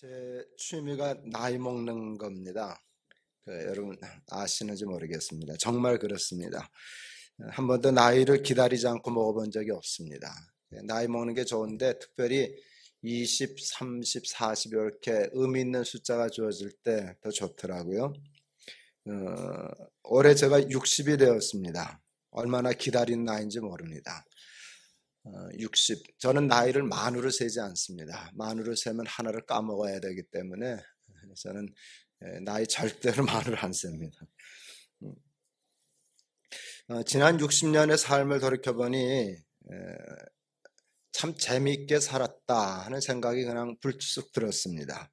제 취미가 나이 먹는 겁니다. 그, 여러분 아시는지 모르겠습니다. 정말 그렇습니다. 한 번도 나이를 기다리지 않고 먹어본 적이 없습니다. 나이 먹는 게 좋은데 특별히 20, 30, 40 이렇게 의미 있는 숫자가 주어질 때 더 좋더라고요. 어, 올해 제가 60이 되었습니다. 얼마나 기다린 나이인지 모릅니다. 60. 어, 저는 나이를 만으로 세지 않습니다. 만으로 세면 하나를 까먹어야 되기 때문에 저는 예, 나이 절대로 만으로 안 셉니다. 음. 어, 지난 60년의 삶을 돌이켜보니 예, 참 재미있게 살았다 하는 생각이 그냥 불쑥 들었습니다.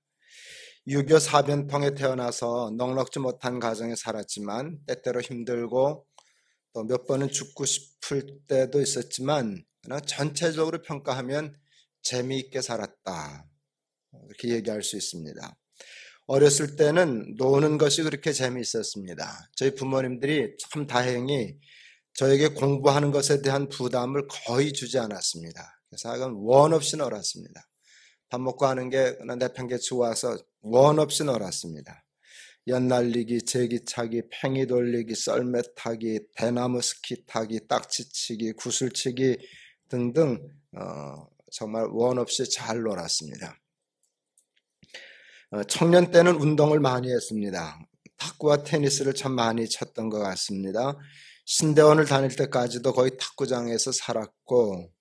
6.25 사변통에 태어나서 넉넉지 못한 가정에 살았지만 때때로 힘들고 또 몇 번은 죽고 싶을 때도 있었지만 그러나 어, 전체적으로 평가하면 재미있게 살았다. 이렇게 얘기할 수 있습니다. 어렸을 때는 노는 것이 그렇게 재미있었습니다. 저희 부모님들이 참 다행히 저에게 공부하는 것에 대한 부담을 거의 주지 않았습니다. 그래서 하여간 원 없이 놀았습니다. 밥 먹고 하는 게 내팽개 좋아서원 없이 놀았습니다. 연날리기, 제기차기, 팽이 돌리기, 썰매 타기, 대나무 스키 타기, 딱지치기, 구슬치기, 등등 어, 정말 원 없이 잘 놀았습니다. 어, 청년 때는 운동을 많이 했습니다. 탁구와 테니스를 참 많이 쳤던 것 같습니다. 신대원을 다닐 때까지도 거의 탁구장에서 살았고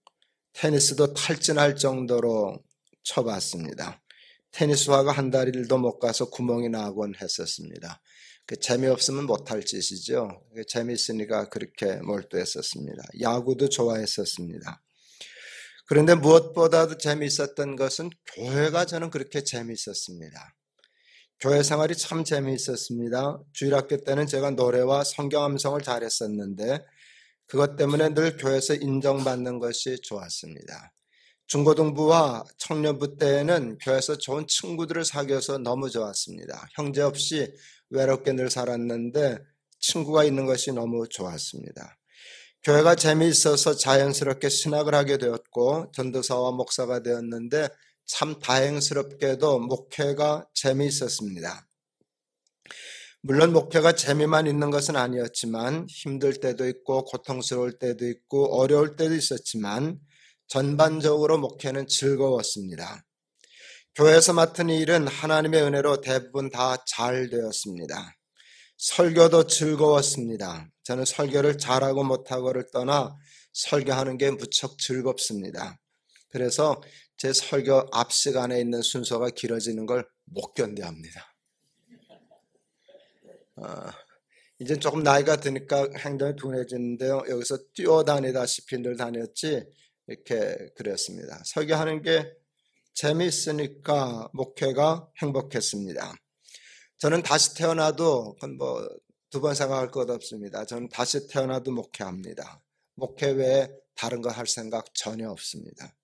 테니스도 탈진할 정도로 쳐봤습니다. 테니스화가 한달 일도 못 가서 구멍이 나곤 했었습니다. 그 재미없으면 못할 짓이죠. 그 재미있으니까 그렇게 몰두했었습니다. 야구도 좋아했었습니다. 그런데 무엇보다도 재미있었던 것은 교회가 저는 그렇게 재미있었습니다. 교회 생활이 참 재미있었습니다. 주일학교 때는 제가 노래와 성경 암성을 잘했었는데 그것 때문에 늘 교회에서 인정받는 것이 좋았습니다. 중고등부와 청년부 때에는 교회에서 좋은 친구들을 사귀어서 너무 좋았습니다. 형제 없이 외롭게 늘 살았는데 친구가 있는 것이 너무 좋았습니다. 교회가 재미있어서 자연스럽게 신학을 하게 되었고 전도사와 목사가 되었는데 참 다행스럽게도 목회가 재미있었습니다. 물론 목회가 재미만 있는 것은 아니었지만 힘들 때도 있고 고통스러울 때도 있고 어려울 때도 있었지만 전반적으로 목회는 즐거웠습니다. 교회에서 맡은 일은 하나님의 은혜로 대부분 다 잘 되었습니다. 설교도 즐거웠습니다. 저는 설교를 잘하고 못하고를 떠나 설교하는 게 무척 즐겁습니다. 그래서 제 설교 앞 시간에 있는 순서가 길어지는 걸 못 견뎌합니다. 어, 이제 조금 나이가 드니까 행동이 둔해지는데요. 여기서 뛰어다니다시피 늘 다녔지 이렇게 그랬습니다. 설교하는 게 재미있으니까 목회가 행복했습니다. 저는 다시 태어나도 뭐두 번 생각할 것 없습니다. 저는 다시 태어나도 목회합니다. 목회 외에 다른 거 할 생각 전혀 없습니다.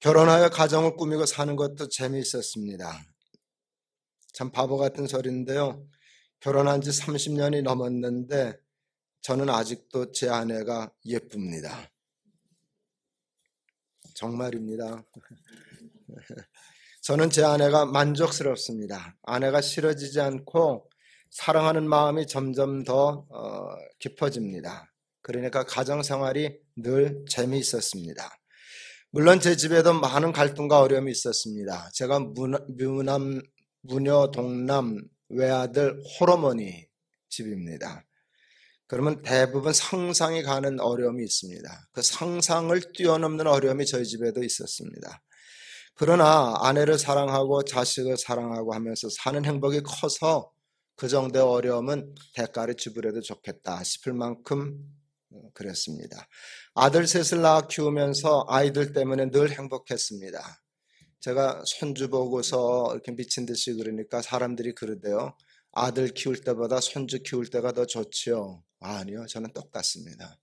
결혼하여 가정을 꾸미고 사는 것도 재미있었습니다. 참 바보 같은 소리인데요. 결혼한 지 30년이 넘었는데 저는 아직도 제 아내가 예쁩니다. 정말입니다. 저는 제 아내가 만족스럽습니다. 아내가 싫어지지 않고 사랑하는 마음이 점점 더 어, 깊어집니다. 그러니까 가정생활이 늘 재미있었습니다. 물론 제 집에도 많은 갈등과 어려움이 있었습니다. 제가 무남 무녀 동남 외아들 호러머니 집입니다. 그러면 대부분 상상이 가는 어려움이 있습니다. 그 상상을 뛰어넘는 어려움이 저희 집에도 있었습니다. 그러나 아내를 사랑하고 자식을 사랑하고 하면서 사는 행복이 커서 그 정도의 어려움은 대가를 지불해도 좋겠다 싶을 만큼 어, 그랬습니다. 아들 셋을 낳아 키우면서 아이들 때문에 늘 행복했습니다. 제가 손주 보고서 이렇게 미친 듯이 그러니까 사람들이 그러대요. 아들 키울 때보다 손주 키울 때가 더 좋지요. 아, 아니요, 저는 똑같습니다.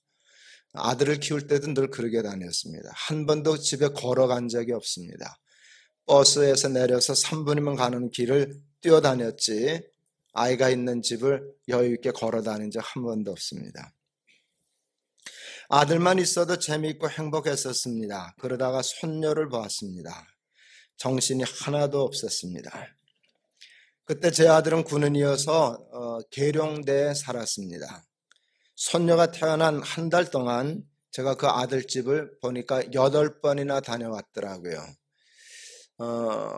아들을 키울 때도 늘 그러게 다녔습니다. 한 번도 집에 걸어간 적이 없습니다. 버스에서 내려서 3분이면 가는 길을 뛰어다녔지 아이가 있는 집을 여유 있게 걸어다닌 적 한 번도 없습니다. 아들만 있어도 재미있고 행복했었습니다. 그러다가 손녀를 보았습니다. 정신이 하나도 없었습니다. 그때 제 아들은 군인이어서 어, 계룡대에 살았습니다. 손녀가 태어난 한 달 동안 제가 그 아들 집을 보니까 여덟 번이나 다녀왔더라고요. 어,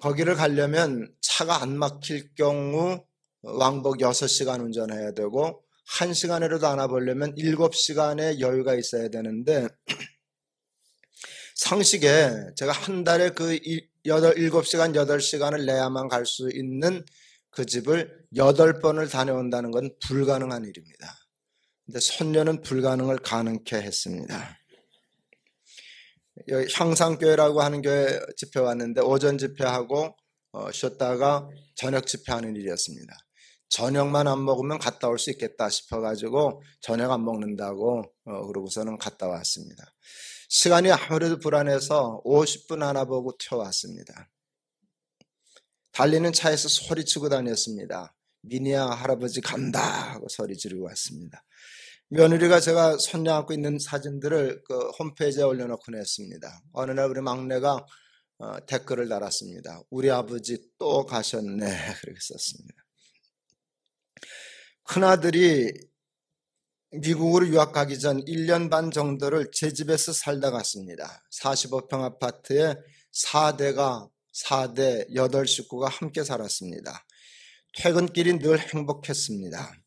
거기를 가려면 차가 안 막힐 경우 왕복 6시간 운전해야 되고 1시간으로도 안아보려면 7시간의 여유가 있어야 되는데 상식에 제가 한 달에 그 7시간, 8시간을 내야만 갈 수 있는 그 집을 8번을 다녀온다는 건 불가능한 일입니다. 근데 선녀는 불가능을 가능케 했습니다. 여기 형상교회라고 하는 교회 집회 왔는데 오전 집회하고 어, 쉬었다가 저녁 집회하는 일이었습니다. 저녁만 안 먹으면 갔다 올 수 있겠다 싶어가지고 저녁 안 먹는다고 어, 그러고서는 갔다 왔습니다. 시간이 아무래도 불안해서 50분 안아 보고 튀어왔습니다. 달리는 차에서 소리치고 다녔습니다. 미니아 할아버지 간다 하고 소리 지르고 왔습니다. 며느리가 그러니까 제가 손에 안고 있는 사진들을 그 홈페이지에 올려놓곤 했습니다. 어느 날 우리 막내가 어, 댓글을 달았습니다. 우리 아버지 또 가셨네. 그렇게 썼습니다. 큰아들이 미국으로 유학 가기 전 1년 반 정도를 제 집에서 살다 갔습니다. 45평 아파트에 4대가 4대 8식구가 함께 살았습니다. 퇴근길이 늘 행복했습니다.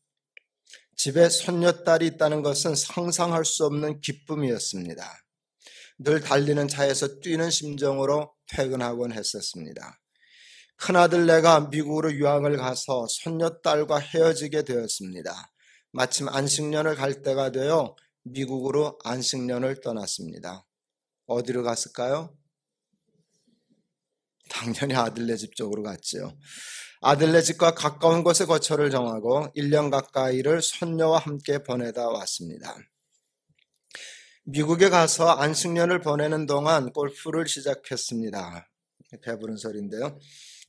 집에 손녀딸이 있다는 것은 상상할 수 없는 기쁨이었습니다. 늘 달리는 차에서 뛰는 심정으로 퇴근하곤 했었습니다. 큰아들 내가 미국으로 유학을 가서 손녀딸과 헤어지게 되었습니다. 마침 안식년을 갈 때가 되어 미국으로 안식년을 떠났습니다. 어디로 갔을까요? 당연히 아들네 집 쪽으로 갔지요. 아들레집과 가까운 곳에 거처를 정하고 1년 가까이를 손녀와 함께 보내다 왔습니다. 미국에 가서 안식년을 보내는 동안 골프를 시작했습니다. 배부른 소리인데요.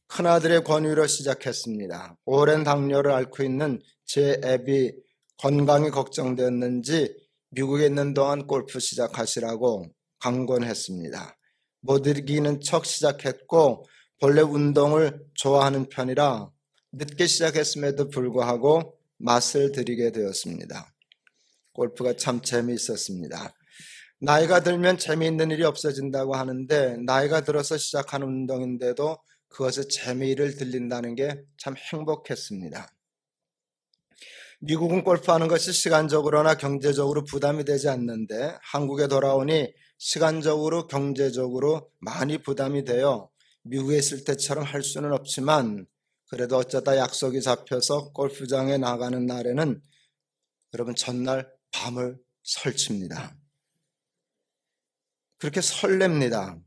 큰아들의 권유로 시작했습니다. 오랜 당뇨를 앓고 있는 제 애비 건강이 걱정되었는지 미국에 있는 동안 골프 시작하시라고 강권했습니다. 못 이기는 척 시작했고 본래 운동을 좋아하는 편이라 늦게 시작했음에도 불구하고 맛을 들이게 되었습니다. 골프가 참 재미있었습니다. 나이가 들면 재미있는 일이 없어진다고 하는데 나이가 들어서 시작한 운동인데도 그것에 재미를 들린다는 게 참 행복했습니다. 미국은 골프하는 것이 시간적으로나 경제적으로 부담이 되지 않는데 한국에 돌아오니 시간적으로 경제적으로 많이 부담이 되어 미국에 있을 때처럼 할 수는 없지만 그래도 어쩌다 약속이 잡혀서 골프장에 나가는 날에는 여러분 전날 밤을 설칩니다. 그렇게 설렙니다.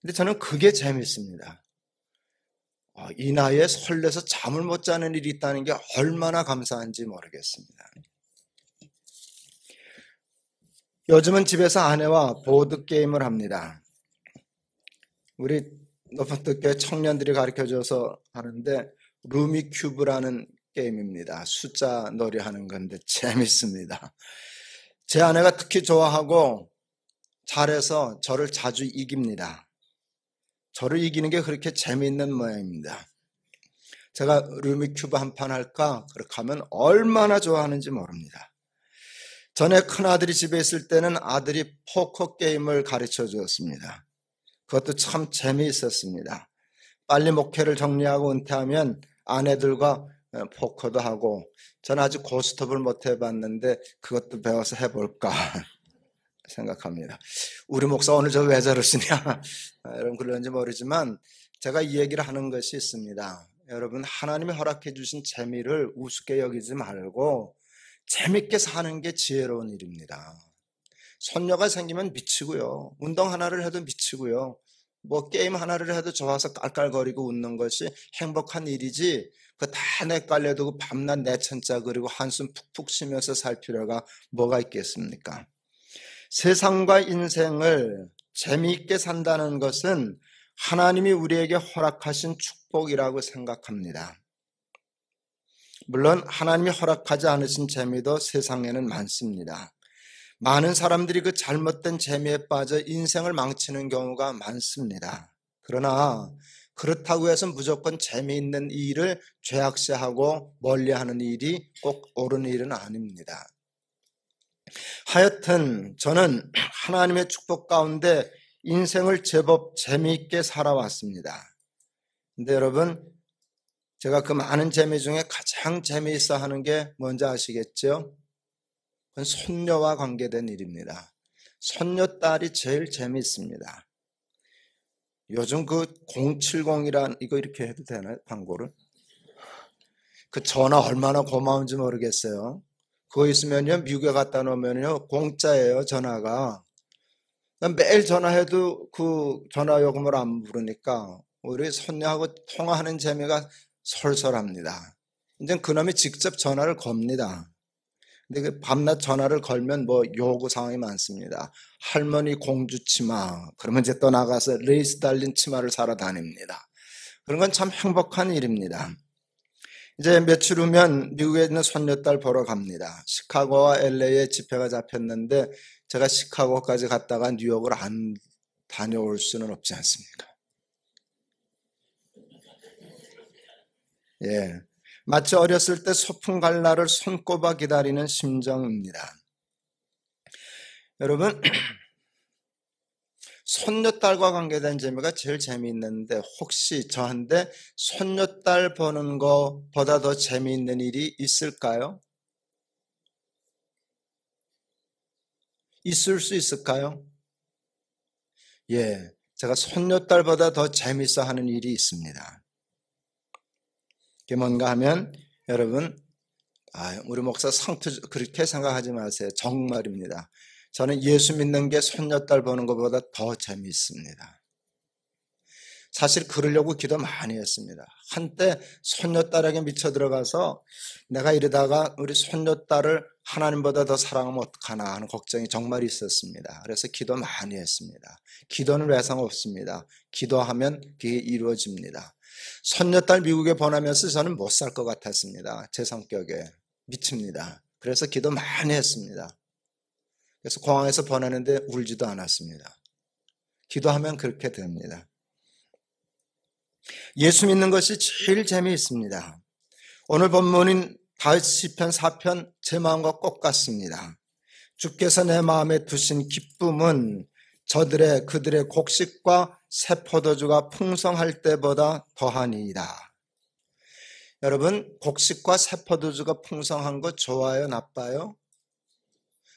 근데 저는 그게 재밌습니다. 아, 이 나이에 설레서 잠을 못 자는 일이 있다는 게 얼마나 감사한지 모르겠습니다. 요즘은 집에서 아내와 보드게임을 합니다. 우리 높은 뜻의 청년들이 가르쳐줘서 하는데 루미큐브라는 게임입니다. 숫자 놀이 하는 건데 재밌습니다. 제 아내가 특히 좋아하고 잘해서 저를 자주 이깁니다. 저를 이기는 게 그렇게 재미있는 모양입니다. 제가 루미큐브 한 판 할까? 그렇게 하면 얼마나 좋아하는지 모릅니다. 전에 큰아들이 집에 있을 때는 아들이 포커 게임을 가르쳐 주었습니다. 그것도 참 재미있었습니다. 빨리 목회를 정리하고 은퇴하면 아내들과 어, 포커도 하고 저는 아직 고스톱을 못 해봤는데 그것도 배워서 해볼까 생각합니다. 우리 목사 오늘 저 왜 저러시냐 아, 여러분 그런지 모르지만 제가 이 얘기를 하는 것이 있습니다. 여러분 하나님이 허락해 주신 재미를 우습게 여기지 말고 재밌게 사는 게 지혜로운 일입니다. 손녀가 생기면 미치고요. 운동 하나를 해도 미치고요. 뭐 게임 하나를 해도 좋아서 깔깔거리고 웃는 것이 행복한 일이지 그다 내깔려두고 그 밤낮 내천자 그리고 한숨 푹푹 쉬면서 살 필요가 뭐가 있겠습니까? 세상과 인생을 재미있게 산다는 것은 하나님이 우리에게 허락하신 축복이라고 생각합니다. 물론 하나님이 허락하지 않으신 재미도 세상에는 많습니다. 많은 사람들이 그 잘못된 재미에 빠져 인생을 망치는 경우가 많습니다. 그러나 그렇다고 해서 무조건 재미있는 일을 죄악시하고 멀리하는 일이 꼭 옳은 일은 아닙니다. 하여튼 저는 하나님의 축복 가운데 인생을 제법 재미있게 살아왔습니다. 근데 여러분, 제가 그 많은 재미 중에 가장 재미있어 하는 게 뭔지 아시겠죠? 그건 손녀와 관계된 일입니다. 손녀 딸이 제일 재미있습니다. 요즘 그 070이란 이거 이렇게 해도 되나요? 광고를? 그 전화 얼마나 고마운지 모르겠어요. 그거 있으면요 미국에 갖다 놓으면요 공짜예요 전화가. 매일 전화해도 그 전화 요금을 안 부르니까 우리 손녀하고 통화하는 재미가 솔솔합니다. 이제 그놈이 직접 전화를 겁니다. 근데 그 밤낮 전화를 걸면 뭐 요구 상황이 많습니다. 할머니 공주 치마. 그러면 이제 떠나가서 레이스 달린 치마를 사러 다닙니다. 그런 건 참 행복한 일입니다. 이제 며칠 후면 미국에 있는 손녀딸 보러 갑니다. 시카고와 LA에 집회가 잡혔는데 제가 시카고까지 갔다가 뉴욕을 안 다녀올 수는 없지 않습니까? 예. 마치 어렸을 때 소풍 갈 날을 손꼽아 기다리는 심정입니다. 여러분, 손녀딸과 관계된 재미가 제일 재미있는데 혹시 저한테 손녀딸 보는 거보다 더 재미있는 일이 있을까요? 있을 수 있을까요? 예, 제가 손녀딸보다 더 재밌어 하는 일이 있습니다. 그게 뭔가 하면 여러분 아, 우리 목사 성투 그렇게 생각하지 마세요. 정말입니다. 저는 예수 믿는 게 손녀딸 보는 것보다 더 재미있습니다. 사실 그러려고 기도 많이 했습니다. 한때 손녀딸에게 미쳐 들어가서 내가 이러다가 우리 손녀딸을 하나님보다 더 사랑하면 어떡하나 하는 걱정이 정말 있었습니다. 그래서 기도 많이 했습니다. 기도는 외상 없습니다. 기도하면 그게 이루어집니다. 손녀딸 미국에 보내면서 저는 못 살 것 같았습니다. 제 성격에. 미칩니다. 그래서 기도 많이 했습니다. 그래서 공항에서 보내는데 울지도 않았습니다. 기도하면 그렇게 됩니다. 예수 믿는 것이 제일 재미있습니다. 오늘 본문인 다윗 시편 4편 제 마음과 꼭 같습니다. 주께서 내 마음에 두신 기쁨은 저들의 그들의 곡식과 새 포도주가 풍성할 때보다 더하니이다. 여러분, 곡식과 새 포도주가 풍성한 거 좋아요, 나빠요?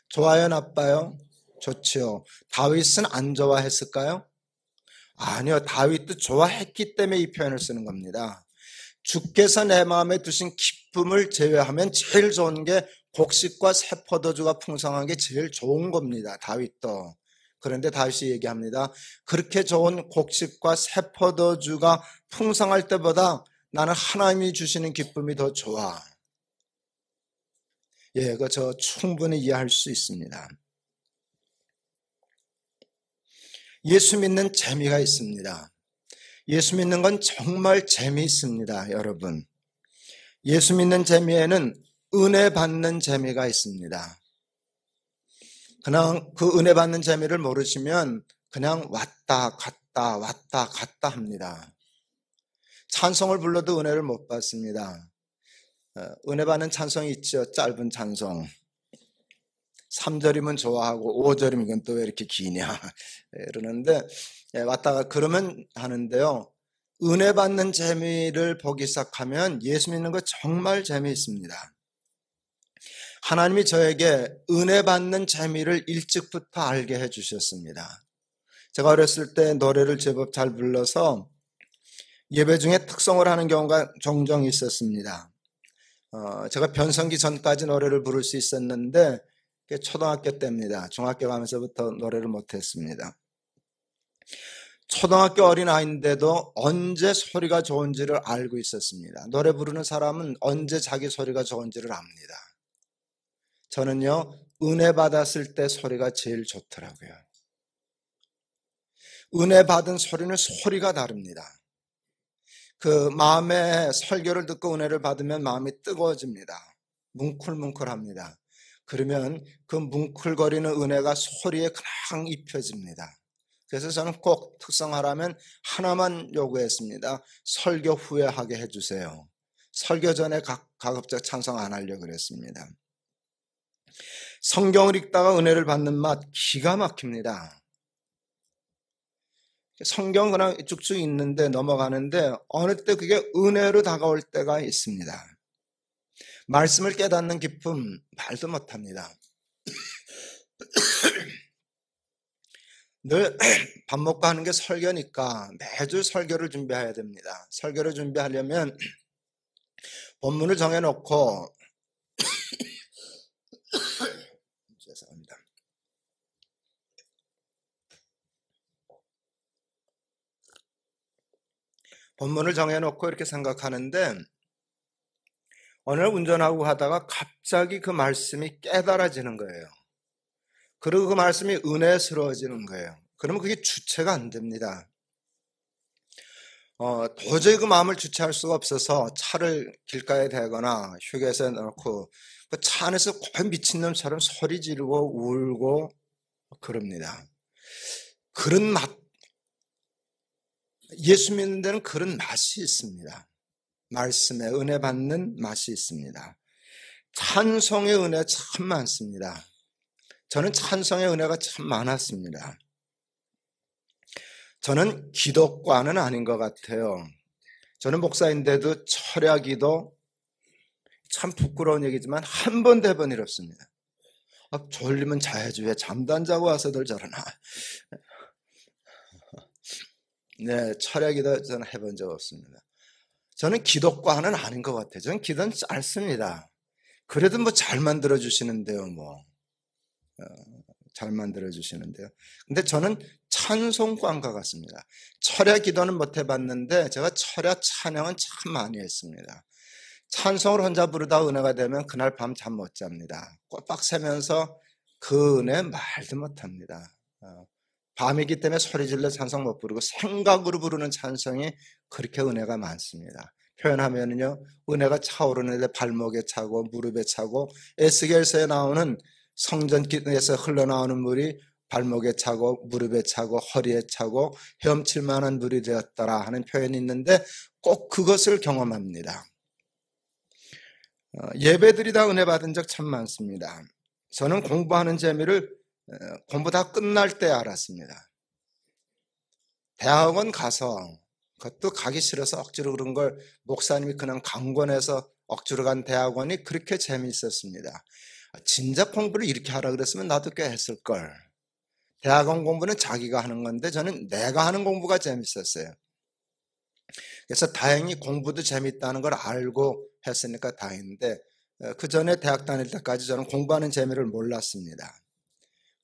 좋아요, 나빠요? 좋지요. 다윗은 안 좋아했을까요? 아니요. 다윗도 좋아했기 때문에 이 표현을 쓰는 겁니다. 주께서 내 마음에 두신 기쁨을 제외하면 제일 좋은 게 곡식과 새 포도주가 풍성한 게 제일 좋은 겁니다. 다윗도. 그런데 다시 얘기합니다. 그렇게 좋은 곡식과 세포도주가 풍성할 때보다 나는 하나님이 주시는 기쁨이 더 좋아. 예, 그저 충분히 이해할 수 있습니다. 예수 믿는 재미가 있습니다. 예수 믿는 건 정말 재미있습니다, 여러분. 예수 믿는 재미에는 은혜 받는 재미가 있습니다. 그냥 그 은혜 받는 재미를 모르시면 그냥 왔다 갔다 왔다 갔다 합니다. 찬송을 불러도 은혜를 못 받습니다. 어, 은혜 받는 찬송이 있죠. 짧은 찬송. 3절이면 좋아하고 5절이면 이건 또왜 이렇게 기냐 이러는데 예, 왔다가 그러면 하는데요. 은혜 받는 재미를 보기 시작하면 예수 믿는 거 정말 재미있습니다. 하나님이 저에게 은혜 받는 재미를 일찍부터 알게 해주셨습니다. 제가 어렸을 때 노래를 제법 잘 불러서 예배 중에 특성을 하는 경우가 종종 있었습니다. 어, 제가 변성기 전까지 노래를 부를 수 있었는데 그게 초등학교 때입니다. 중학교 가면서부터 노래를 못했습니다. 초등학교 어린아이인데도 언제 소리가 좋은지를 알고 있었습니다. 노래 부르는 사람은 언제 자기 소리가 좋은지를 압니다. 저는요, 은혜 받았을 때 소리가 제일 좋더라고요. 은혜 받은 소리는 소리가 다릅니다. 그 마음의 설교를 듣고 은혜를 받으면 마음이 뜨거워집니다. 뭉클뭉클합니다. 그러면 그 뭉클거리는 은혜가 소리에 그냥 입혀집니다. 그래서 저는 꼭 특성화라면 하나만 요구했습니다. 설교 후에 하게 해주세요. 설교 전에 가급적 찬성 안 하려고 그랬습니다. 성경을 읽다가 은혜를 받는 맛 기가 막힙니다. 성경 그냥 쭉쭉 있는데 넘어가는데 어느 때 그게 은혜로 다가올 때가 있습니다. 말씀을 깨닫는 기쁨 말도 못합니다. 늘 밥 먹고 하는 게 설교니까 매주 설교를 준비해야 됩니다. 설교를 준비하려면 본문을 정해놓고 본문을 정해놓고 이렇게 생각하는데 어느 운전하고 하다가 갑자기 그 말씀이 깨달아지는 거예요. 그리고 그 말씀이 은혜스러워지는 거예요. 그러면 그게 주체가 안 됩니다. 어, 도저히 그 마음을 주체할 수가 없어서 차를 길가에 대거나 휴게소에 넣고 그 차 안에서 거의 미친놈처럼 소리 지르고 울고 그럽니다. 그런 맛 예수 믿는 데는 그런 맛이 있습니다. 말씀에 은혜 받는 맛이 있습니다. 찬송의 은혜 참 많습니다. 저는 찬송의 은혜가 참 많았습니다. 저는 기독과는 아닌 것 같아요. 저는 목사인데도 철야기도 참 부끄러운 얘기지만 한 번 대번 이렇습니다. 아, 졸리면 자야지 왜 잠도 안 자고 와서들 저러나. 네, 철학이다 저는 해본 적 없습니다. 저는 기독과는 아닌 것 같아요. 저는 기도는 짧습니다. 그래도 뭐 잘 만들어 주시는데요, 뭐. 어, 잘 만들어 주시는데요. 근데 저는 찬송관과 같습니다. 철야 기도는 못 해봤는데 제가 철야 찬양은 참 많이 했습니다. 찬송을 혼자 부르다 은혜가 되면 그날 밤 잠 못 잡니다. 꼴박 새면서 그 은혜 말도 못합니다. 어, 밤이기 때문에 소리 질러 찬성못 부르고 생각으로 부르는 찬성이 그렇게 은혜가 많습니다. 표현하면요. 은혜가 차오르는데 발목에 차고 무릎에 차고 에스겔서에 나오는 성전에서 흘러나오는 물이 발목에 차고 무릎에 차고 허리에 차고 헤엄칠 만한 물이 되었더라 하는 표현이 있는데 꼭 그것을 경험합니다. 어, 예배들이 다 은혜 받은 적 참 많습니다. 저는 공부하는 재미를 공부 다 끝날 때 알았습니다. 대학원 가서 그것도 가기 싫어서 억지로 그런 걸 목사님이 그냥 강권해서 억지로 간 대학원이 그렇게 재미있었습니다. 아, 진작 공부를 이렇게 하라 그랬으면 나도 꽤 했을 걸. 대학원 공부는 자기가 하는 건데 저는 내가 하는 공부가 재밌었어요. 그래서 다행히 공부도 재밌다는 걸 알고 했으니까 다행인데 그 전에 대학 다닐 때까지 저는 공부하는 재미를 몰랐습니다.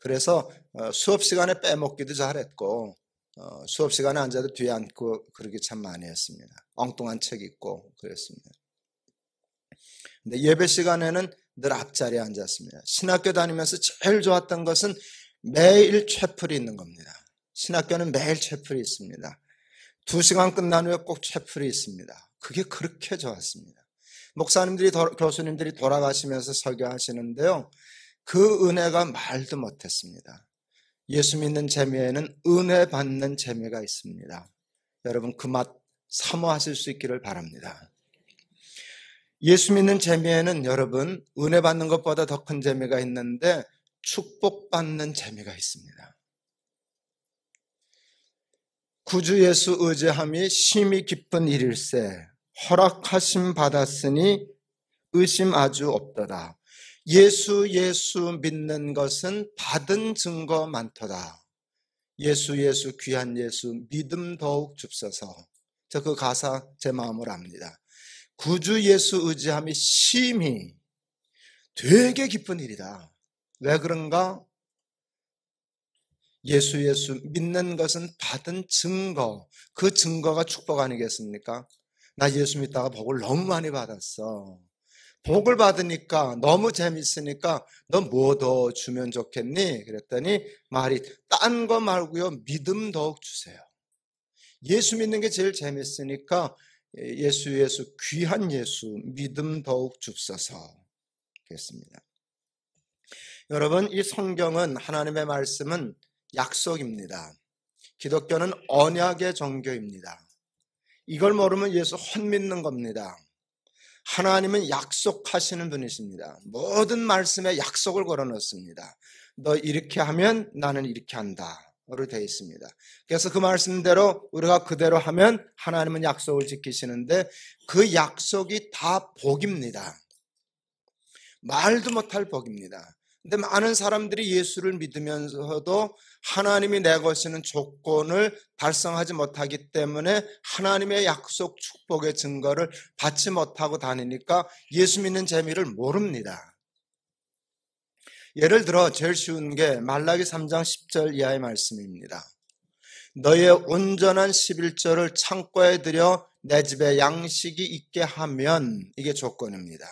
그래서 어, 수업 시간에 빼먹기도 잘했고 어, 수업 시간에 앉아도 뒤에 앉고 그렇게참 많이 했습니다. 엉뚱한 책 읽고 그랬습니다. 근데 예배 시간에는 늘 앞자리에 앉았습니다. 신학교 다니면서 제일 좋았던 것은 매일 채플이 있는 겁니다. 신학교는 매일 채플이 있습니다. 두 시간 끝난 후에 꼭 채플이 있습니다. 그게 그렇게 좋았습니다. 목사님들이, 교수님들이 돌아가시면서 설교하시는데요. 그 은혜가 말도 못했습니다. 예수 믿는 재미에는 은혜 받는 재미가 있습니다. 여러분 그 맛 사모하실 수 있기를 바랍니다. 예수 믿는 재미에는 여러분 은혜 받는 것보다 더 큰 재미가 있는데 축복받는 재미가 있습니다. 구주 예수 의지함이 심히 기쁜 일일세 허락하심 받았으니 의심 아주 없더라. 예수 예수 믿는 것은 받은 증거 많도다. 예수 예수 귀한 예수 믿음 더욱 줍소서. 저 그 가사 제 마음을 압니다. 구주 예수 의지함이 심히 되게 기쁜 일이다. 왜 그런가? 예수 예수 믿는 것은 받은 증거, 그 증거가 축복 아니겠습니까? 나 예수 믿다가 복을 너무 많이 받았어. 복을 받으니까 너무 재밌으니까 너 뭐 더 주면 좋겠니? 그랬더니 말이 딴 거 말고요 믿음 더욱 주세요. 예수 믿는 게 제일 재밌으니까 예수 예수 귀한 예수 믿음 더욱 줍소서 그랬습니다. 여러분 이 성경은 하나님의 말씀은 약속입니다. 기독교는 언약의 종교입니다. 이걸 모르면 예수 헛 믿는 겁니다. 하나님은 약속하시는 분이십니다. 모든 말씀에 약속을 걸어 놓습니다. 너 이렇게 하면 나는 이렇게 한다. 로 되어 있습니다. 그래서 그 말씀대로 우리가 그대로 하면 하나님은 약속을 지키시는데 그 약속이 다 복입니다. 말도 못할 복입니다. 근데 많은 사람들이 예수를 믿으면서도 하나님이 내것이는 조건을 달성하지 못하기 때문에 하나님의 약속 축복의 증거를 받지 못하고 다니니까 예수 믿는 재미를 모릅니다. 예를 들어 제일 쉬운 게 말라기 3장 10절 이하의 말씀입니다. 너의 온전한 11절을 창고에 들여 내 집에 양식이 있게 하면 이게 조건입니다.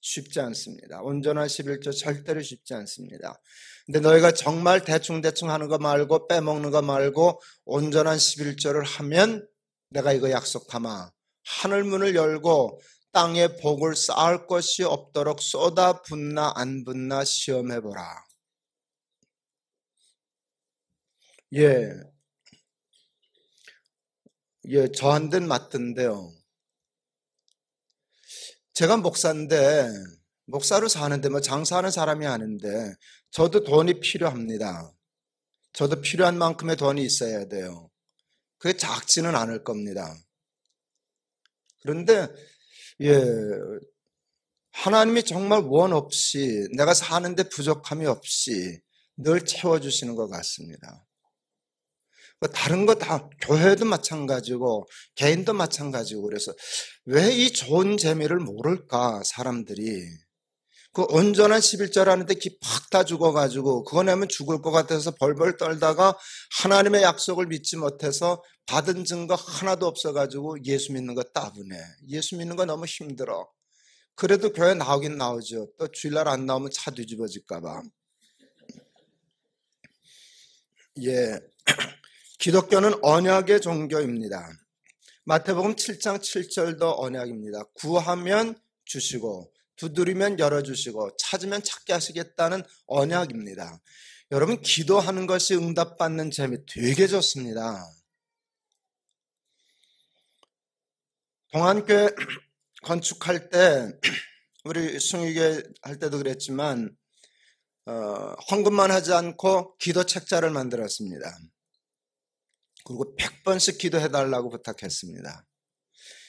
쉽지 않습니다. 온전한 11조 절대로 쉽지 않습니다. 근데 너희가 정말 대충대충 하는 거 말고 빼먹는 거 말고 온전한 11조를 하면 내가 이거 약속하마. 하늘 문을 열고 땅에 복을 쌓을 것이 없도록 쏟아 붓나 안 붓나 시험해 보라. 예. 예, 저한 듯 맞던데요. 제가 목사인데 목사로 사는데 뭐 장사하는 사람이 아닌데 저도 돈이 필요합니다. 저도 필요한 만큼의 돈이 있어야 돼요. 그게 작지는 않을 겁니다. 그런데 예 하나님이 정말 원 없이 내가 사는데 부족함이 없이 늘 채워주시는 것 같습니다. 그 다른 거 다 교회도 마찬가지고 개인도 마찬가지고 그래서 왜 이 좋은 재미를 모를까 사람들이 그 온전한 11절 하는데 기 팍 다 죽어가지고 그거 내면 죽을 것 같아서 벌벌 떨다가 하나님의 약속을 믿지 못해서 받은 증거 하나도 없어가지고 예수 믿는 거 따분해. 예수 믿는 거 너무 힘들어. 그래도 교회 나오긴 나오죠. 또 주일날 안 나오면 차 뒤집어질까봐. 예. 기독교는 언약의 종교입니다. 마태복음 7장 7절도 언약입니다. 구하면 주시고 두드리면 열어주시고 찾으면 찾게 하시겠다는 언약입니다. 여러분 기도하는 것이 응답받는 재미 되게 좋습니다. 동안교회 건축할 때 우리 승희교회 할 때도 그랬지만 어, 헌금만 하지 않고 기도 책자를 만들었습니다. 그리고 100번씩 기도해달라고 부탁했습니다.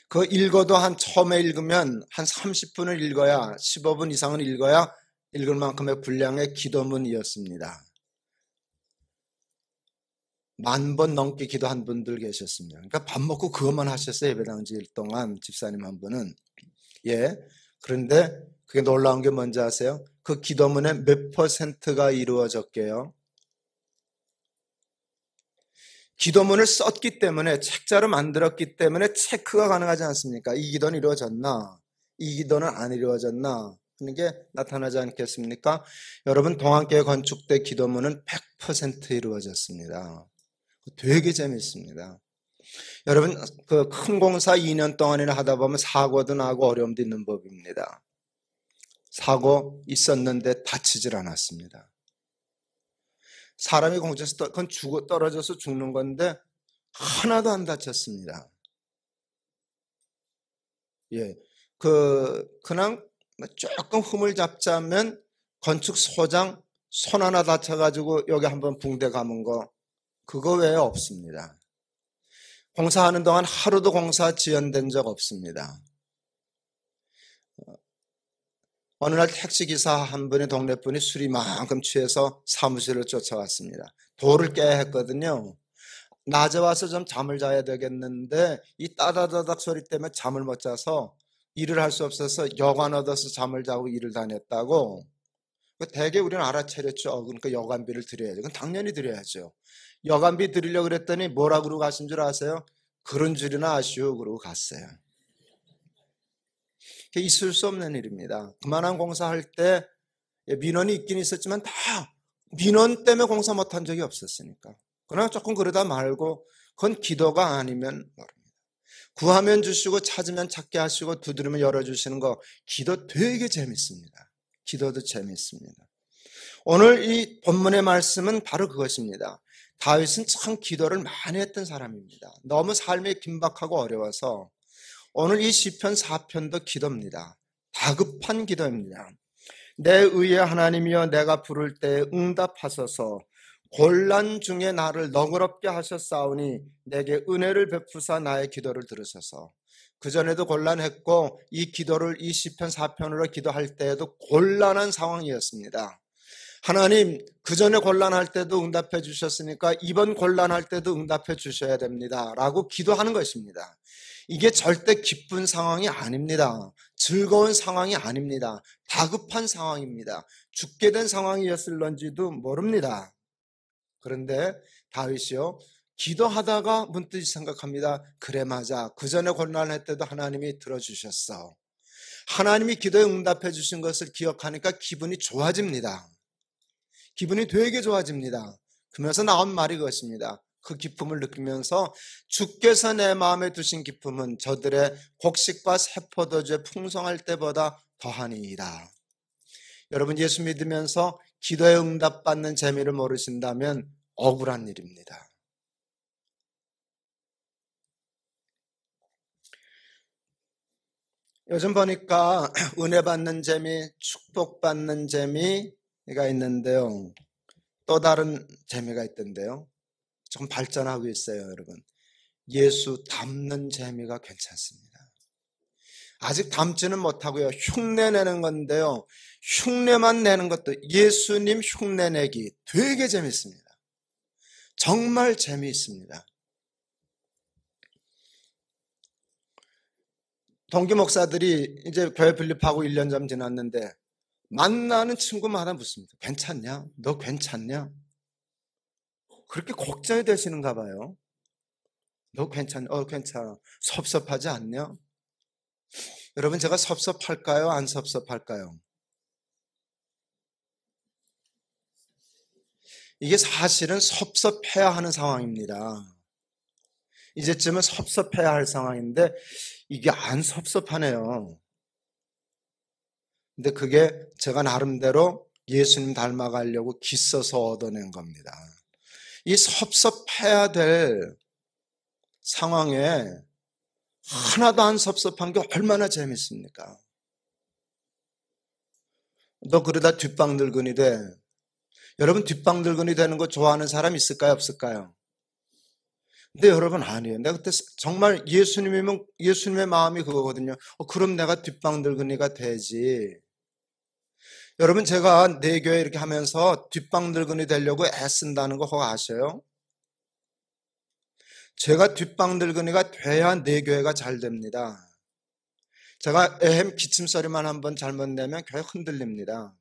그 읽어도 한 처음에 읽으면 한 30분을 읽어야 15분 이상은 읽어야 읽을 만큼의 분량의 기도문이었습니다. 만 번 넘게 기도한 분들 계셨습니다. 그러니까 밥 먹고 그것만 하셨어요. 예배당질 동안 집사님 한 분은. 예. 그런데 그게 놀라운 게 뭔지 아세요? 그 기도문의 몇 퍼센트가 이루어졌게요? 기도문을 썼기 때문에 책자로 만들었기 때문에 체크가 가능하지 않습니까? 이 기도는 이루어졌나? 이 기도는 안 이루어졌나? 하는 게 나타나지 않겠습니까? 여러분, 동안교회 건축 때 기도문은 100% 이루어졌습니다. 되게 재미있습니다 여러분, 그 큰 공사 2년 동안이나 하다 보면 사고도 나고 어려움도 있는 법입니다. 사고 있었는데 다치질 않았습니다. 사람이 공중에서 떠, 그건 죽어 떨어져서 죽는 건데 하나도 안 다쳤습니다. 예, 그 그냥 뭐 조금 흠을 잡자면 건축 소장 손 하나 다쳐가지고 여기 한번 붕대 감은 거 그거 외에 없습니다. 공사하는 동안 하루도 공사 지연된 적 없습니다. 어느 날 택시기사 한분의 동네 분이 술이 만큼 취해서 사무실을 쫓아왔습니다. 돌을 깨야 했거든요. 낮에 와서 좀 잠을 자야 되겠는데 이 따다다닥 소리 때문에 잠을 못 자서 일을 할 수 없어서 여관 얻어서 잠을 자고 일을 다녔다고 그 대개 우리는 알아차렸죠. 어, 그러니까 여관비를 드려야죠. 그건 당연히 드려야죠. 여관비 드리려고 그랬더니 뭐라 그러고 가신 줄 아세요? 그런 줄이나 아쉬워 그러고 갔어요. 있을 수 없는 일입니다. 음. 그만한 공사할 때 예, 민원이 있긴 있었지만 다 민원 때문에 공사 못 한 적이 없었으니까. 그러나 조금 그러다 말고 그건 기도가 아니면 모릅니다. 구하면 주시고 찾으면 찾게 하시고 두드리면 열어주시는 거 기도 되게 재밌습니다. 기도도 재밌습니다. 오늘 이 본문의 말씀은 바로 그것입니다. 다윗은 참 기도를 많이 했던 사람입니다. 너무 삶이 긴박하고 어려워서 오늘 이 시편 4편도 기도입니다. 다급한 기도입니다. 내 의의 하나님이여 내가 부를 때 응답하소서 곤란 중에 나를 너그럽게 하셨사오니 내게 은혜를 베푸사 나의 기도를 들으소서. 그전에도 곤란했고 이 기도를 이 시편 4편으로 기도할 때에도 곤란한 상황이었습니다. 하나님, 그전에 곤란할 때도 응답해 주셨으니까 이번 곤란할 때도 응답해 주셔야 됩니다. 라고 기도하는 것입니다. 이게 절대 기쁜 상황이 아닙니다. 즐거운 상황이 아닙니다. 다급한 상황입니다. 죽게 된 상황이었을런지도 모릅니다. 그런데 다윗이요. 기도하다가 문득 생각합니다. 그래 맞아. 그 전에 곤란할 때도 하나님이 들어주셨어. 하나님이 기도에 응답해 주신 것을 기억하니까 기분이 좋아집니다. 기분이 되게 좋아집니다. 그러면서 나온 말이 그것입니다. 그 기쁨을 느끼면서 주께서 내 마음에 두신 기쁨은 저들의 곡식과 세포도주의 풍성할 때보다 더하니이다. 여러분 예수 믿으면서 기도에 응답받는 재미를 모르신다면 억울한 일입니다. 요즘 보니까 은혜 받는 재미, 축복 받는 재미가 있는데요. 또 다른 재미가 있던데요. 좀 발전하고 있어요, 여러분. 네. 예수 닮는 재미가 괜찮습니다. 아직 닮지는 못하고요. 흉내 내는 건데요. 흉내만 내는 것도 예수님 흉내 내기 되게 재밌습니다. 정말 재미있습니다. 동기 목사들이 이제 교회 분립하고 1년 좀 지났는데 만나는 친구만 뭐 하나 묻습니다. 괜찮냐? 너 괜찮냐? 그렇게 걱정이 되시는가 봐요. 너 괜찮, 어, 괜찮아. 섭섭하지 않냐? 여러분, 제가 섭섭할까요? 안 섭섭할까요? 이게 사실은 섭섭해야 하는 상황입니다. 이제쯤은 섭섭해야 할 상황인데, 이게 안 섭섭하네요. 근데 그게 제가 나름대로 예수님 닮아가려고 기써서 얻어낸 겁니다. 이 섭섭해야 될 상황에 하나도 안 섭섭한 게 얼마나 재밌습니까? 너 그러다 뒷방 늙은이 돼. 여러분 뒷방 늙은이 되는 거 좋아하는 사람 있을까요? 없을까요? 근데 여러분 아니에요. 내가 그때 정말 예수님이면 예수님의 마음이 그거거든요. 어, 그럼 내가 뒷방 늙은이가 되지. 여러분 제가 내 교회 이렇게 하면서 뒷방 들근이 되려고 애쓴다는 거 허가 아세요? 제가 뒷방 늙은이가 돼야 내 교회가 잘 됩니다. 제가 에헴 기침소리만 한번 잘못 내면 교회 흔들립니다.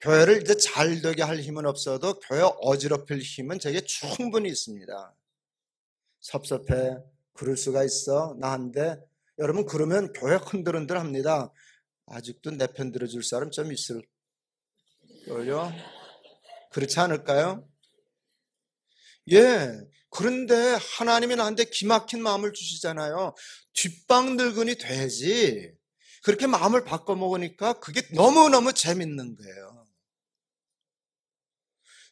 교회를 이제 잘 되게 할 힘은 없어도 교회 어지럽힐 힘은 제게 충분히 있습니다. 섭섭해. 그럴 수가 있어. 나한테. 여러분, 그러면 교회 흔들흔들 합니다. 아직도 내 편 들어줄 사람 좀 있을걸요? 그렇지 않을까요? 예. 그런데 하나님이 나한테 기막힌 마음을 주시잖아요. 뒷방 늙은이 돼지. 그렇게 마음을 바꿔먹으니까 그게 너무너무 재밌는 거예요.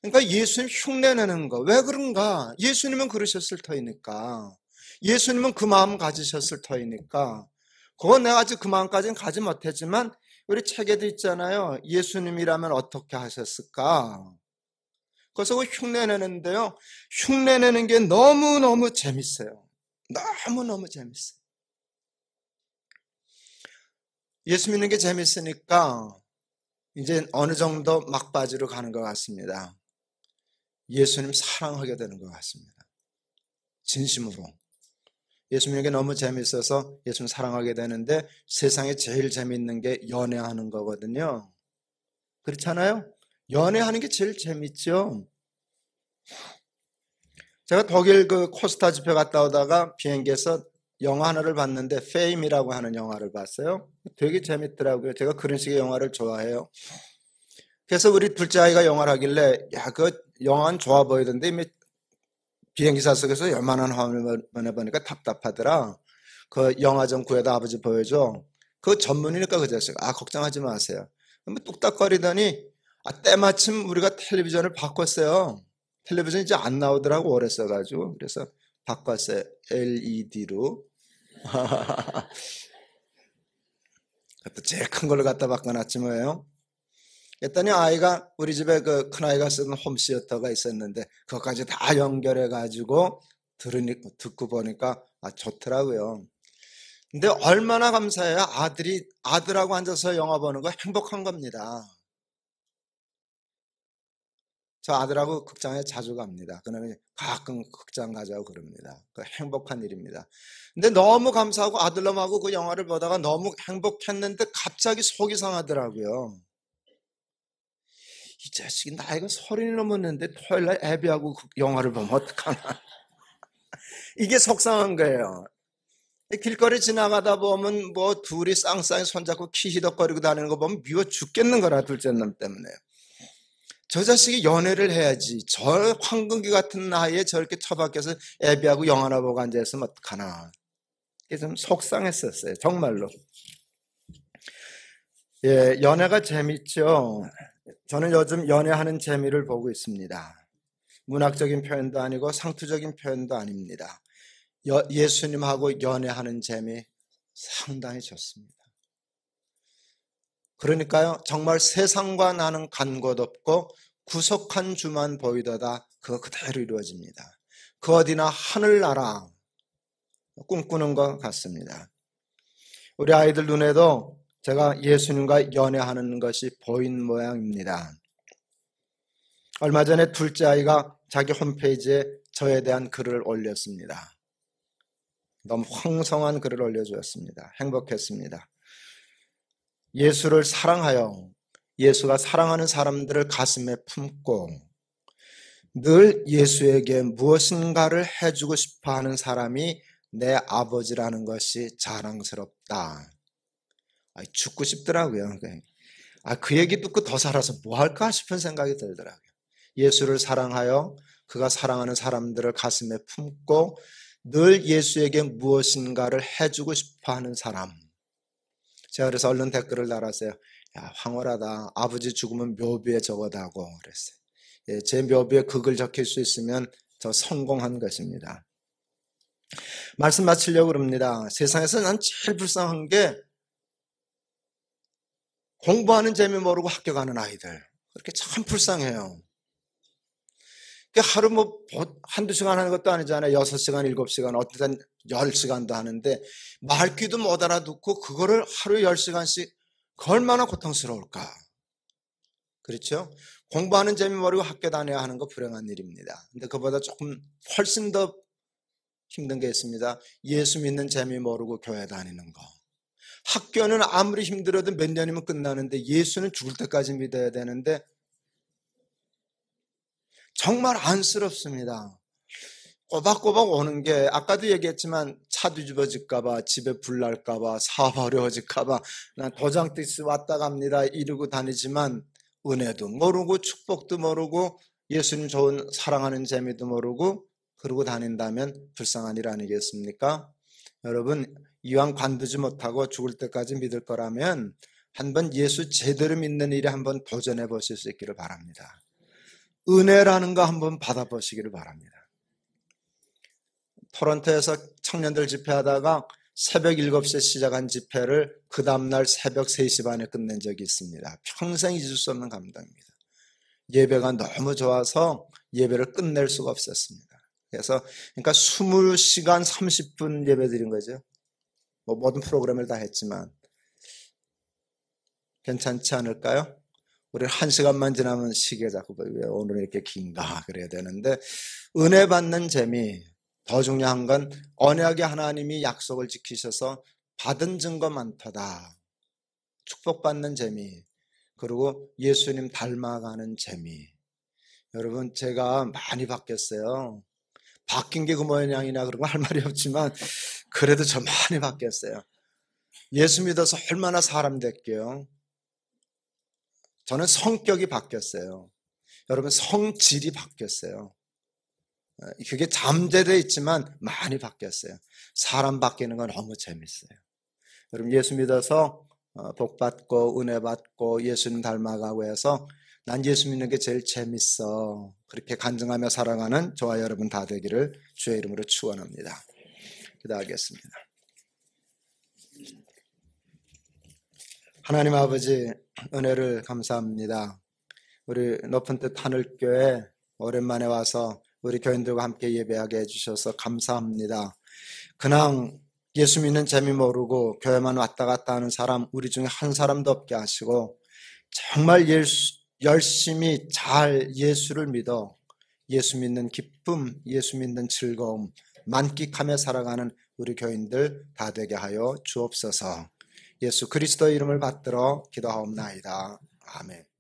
그러니까 예수님 흉내내는 거. 왜 그런가? 예수님은 그러셨을 터이니까. 예수님은 그 마음 가지셨을 터이니까. 그건 내가 아직 그만까지는 가지 못했지만 우리 책에도 있잖아요. 예수님이라면 어떻게 하셨을까? 그래서 그 흉내내는데요. 흉내내는 게 너무너무 재밌어요. 너무너무 재밌어요. 예수 믿는 게 재밌으니까 이제 어느 정도 막바지로 가는 것 같습니다. 예수님 사랑하게 되는 것 같습니다. 진심으로. 예수님에게 너무 재밌어서 예수님 사랑하게 되는데 세상에 제일 재밌는 게 연애하는 거거든요. 그렇잖아요? 연애하는 게 제일 재밌죠. 제가 독일 그 코스타 집회 갔다 오다가 비행기에서 영화 하나를 봤는데 페임이라고 하는 영화를 봤어요. 되게 재밌더라고요. 제가 그런 식의 영화를 좋아해요. 그래서 우리 둘째 아이가 영화를 하길래 야 그 영화는 좋아 보이던데 이미 비행기사 속에서 열만한 화음을 보니까 내보 답답하더라. 그 영화 좀 구해다 아버지 보여줘. 그 전문이니까 그자식. 아, 걱정하지 마세요. 뚝딱거리더니, 아, 때마침 우리가 텔레비전을 바꿨어요. 텔레비전 이제 안 나오더라고, 오래 써가지고. 그래서 바꿨어요. LED로. 또 제일 큰 걸로 갖다 바꿔놨지 뭐예요. 했더니 아이가 우리 집에 그 큰아이가 쓰는 홈시어터가 있었는데 그것까지 다 연결해 가지고 들으니 까 듣고 보니까 아 좋더라고요. 근데 얼마나 감사해요. 아들이 아들하고 앉아서 영화 보는 거 행복한 겁니다. 저 아들하고 극장에 자주 갑니다. 그놈이 가끔 극장 가자고 그럽니다. 그 행복한 일입니다. 근데 너무 감사하고 아들놈하고 그 영화를 보다가 너무 행복했는데 갑자기 속이 상하더라고요. 이 자식이 나이가 서른이 넘었는데 토요일 날 애비하고 그 영화를 보면 어떡하나. 이게 속상한 거예요. 길거리 지나가다 보면 뭐 둘이 쌍쌍이 손잡고 키 히덕거리고 다니는 거 보면 미워 죽겠는 거라 둘째 놈 때문에. 저 자식이 연애를 해야지. 저 황금기 같은 나이에 저렇게 처박혀서 애비하고 영화나 보고 앉아있으면 어떡하나. 이게 좀 속상했었어요. 정말로. 예, 연애가 재밌죠. 저는 요즘 연애하는 재미를 보고 있습니다. 문학적인 표현도 아니고 상투적인 표현도 아닙니다. 여, 예수님하고 연애하는 재미 상당히 좋습니다. 그러니까요, 정말 세상과 나는 간 곳 없고 구속한 주만 보이더다. 그거 그대로 이루어집니다. 그 어디나 하늘나라 꿈꾸는 것 같습니다. 우리 아이들 눈에도 제가 예수님과 연애하는 것이 보인 모양입니다. 얼마 전에 둘째 아이가 자기 홈페이지에 저에 대한 글을 올렸습니다. 너무 황성한 글을 올려주었습니다. 행복했습니다. 예수를 사랑하여 예수가 사랑하는 사람들을 가슴에 품고 늘 예수에게 무엇인가를 해주고 싶어 하는 사람이 내 아버지라는 것이 자랑스럽다. 죽고 싶더라고요. 그, 아, 그 얘기 듣고 더 살아서 뭐 할까 싶은 생각이 들더라고요. 예수를 사랑하여 그가 사랑하는 사람들을 가슴에 품고 늘 예수에게 무엇인가를 해주고 싶어 하는 사람. 제가 그래서 얼른 댓글을 달았어요. 야, 황홀하다. 아버지 죽으면 묘비에 적어다고 그랬어요. 예, 제 묘비에 극을 적힐 수 있으면 저 성공한 것입니다. 말씀 마치려고 그럽니다. 세상에서 난 제일 불쌍한 게 공부하는 재미 모르고 학교 가는 아이들. 그렇게 참 불쌍해요. 그러니까 하루 뭐 한두 시간 하는 것도 아니잖아요. 여섯 시간, 일곱 시간, 어떤 열 시간도 하는데 말귀도 못 알아듣고 그거를 하루 열 시간씩 얼마나 고통스러울까. 그렇죠? 공부하는 재미 모르고 학교 다녀야 하는 거 불행한 일입니다. 근데 그보다 조금 훨씬 더 힘든 게 있습니다. 예수 믿는 재미 모르고 교회 다니는 거. 학교는 아무리 힘들어도 몇 년이면 끝나는데 예수는 죽을 때까지 믿어야 되는데 정말 안쓰럽습니다. 꼬박꼬박 오는 게 아까도 얘기했지만 차 뒤집어질까봐 집에 불 날까봐 사업 어려워질까봐 난 도장띠스 왔다 갑니다 이러고 다니지만 은혜도 모르고 축복도 모르고 예수님 좋은 사랑하는 재미도 모르고 그러고 다닌다면 불쌍한 일 아니겠습니까? 여러분 이왕 관두지 못하고 죽을 때까지 믿을 거라면 한 번 예수 제대로 믿는 일에 한 번 도전해 보실 수 있기를 바랍니다. 은혜라는 거 한 번 받아보시기를 바랍니다. 토론토에서 청년들 집회하다가 새벽 7시에 시작한 집회를 그 다음날 새벽 3시 반에 끝낸 적이 있습니다. 평생 잊을 수 없는 감당입니다. 예배가 너무 좋아서 예배를 끝낼 수가 없었습니다. 그래서 그러니까 20시간 30분 예배 드린 거죠. 뭐 모든 프로그램을 다 했지만 괜찮지 않을까요? 우리 한 시간만 지나면 시계 자꾸 그 왜 오늘 이렇게 긴가 그래야 되는데 은혜 받는 재미 더 중요한 건 언약의 하나님이 약속을 지키셔서 받은 증거 많다다 축복받는 재미 그리고 예수님 닮아가는 재미 여러분 제가 많이 바뀌었어요 바뀐 게 그 모양이나 그런 거 할 말이 없지만 그래도 저 많이 바뀌었어요. 예수 믿어서 얼마나 사람 됐게요. 저는 성격이 바뀌었어요. 여러분 성질이 바뀌었어요. 어, 그게 잠재돼 있지만 많이 바뀌었어요. 사람 바뀌는 건 너무 재밌어요. 여러분 예수 믿어서 어, 복 받고 은혜 받고 예수님 닮아가고 해서 난 예수 믿는 게 제일 재밌어. 그렇게 간증하며 사랑하는 저와 여러분 다 되기를 주의 이름으로 축원합니다. 기도하겠습니다. 하나님 아버지 은혜를 감사합니다. 우리 높은 뜻 하늘교회 오랜만에 와서 우리 교인들과 함께 예배하게 해주셔서 감사합니다. 그냥 예수 믿는 재미 모르고 교회만 왔다 갔다 하는 사람 우리 중에 한 사람도 없게 하시고 정말 예수 열심히 잘 예수를 믿어 예수 믿는 기쁨, 예수 믿는 즐거움, 만끽하며 살아가는 우리 교인들 다 되게 하여 주옵소서. 예수 그리스도의 이름을 받들어 기도하옵나이다. 아멘.